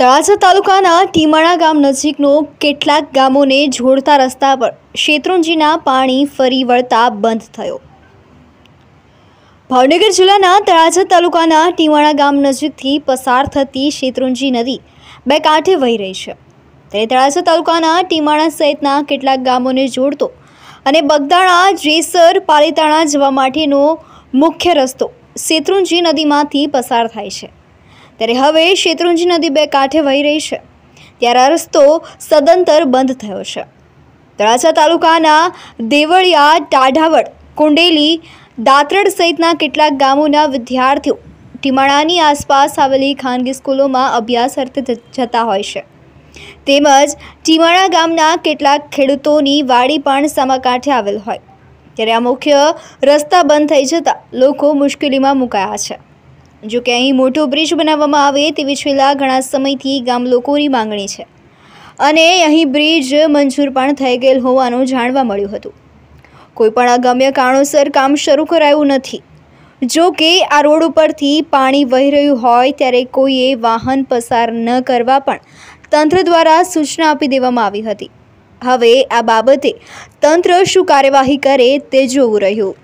તળાજા તાલુકાના ટીમાણા ગામ નજીકનો કેટલાક ગામોને જોડતા રસ્તા પર શેત્રુંજીના પાણી ફરી વળતા બંધ થયો ભાવનગર જિલ્લાના તળાજા તાલુકાના ટીમાણા ગામ નજીકથી પસાર થતી શેત્રુંજી નદી બે કાંઠે વહી રહી છે ત્યારે તળાજા તાલુકાના ટીમાણા સહિતના કેટલાક ગામોને જોડતો અને બગદાણા જેસર પાલીતાણા જવા માટેનો મુખ્ય રસ્તો શેત્રુંજી નદીમાંથી પસાર થાય છે ત્યારે હવે શેત્રુંજી નદી બે કાંઠે વહી રહી છે ત્યારે આ રસ્તો સદંતર બંધ થયો છે તળાજા તાલુકાના દેવળિયા ટાઢાવડ કુંડેલી દાતરડ સહિતના કેટલાક ગામોના વિદ્યાર્થીઓ ટીમાળાની આસપાસ આવેલી ખાનગી સ્કૂલોમાં અભ્યાસ અર્થે જતા હોય છે તેમજ ટીમાળા ગામના કેટલાક ખેડૂતોની વાડી પણ સમાકાંઠે આવેલ હોય ત્યારે આ મુખ્ય રસ્તા બંધ થઈ જતા લોકો મુશ્કેલીમાં મુકાયા છે જો કે અહીં મોટો બ્રિજ બનાવવામાં આવે તેવી છેલ્લા ઘણા સમયથી ગામ લોકોની માંગણી છે અને અહીં બ્રિજ મંજૂર પણ થઈ ગયેલ હોવાનું જાણવા મળ્યું હતું કોઈપણ અગમ્ય કારણોસર કામ શરૂ કરાયું નથી જો કે આ રોડ ઉપરથી પાણી વહી રહ્યું હોય ત્યારે કોઈએ વાહન પસાર ન કરવા પણ તંત્ર દ્વારા સૂચના આપી દેવામાં આવી હતી હવે આ બાબતે તંત્ર શું કાર્યવાહી કરે તે જોવું રહ્યું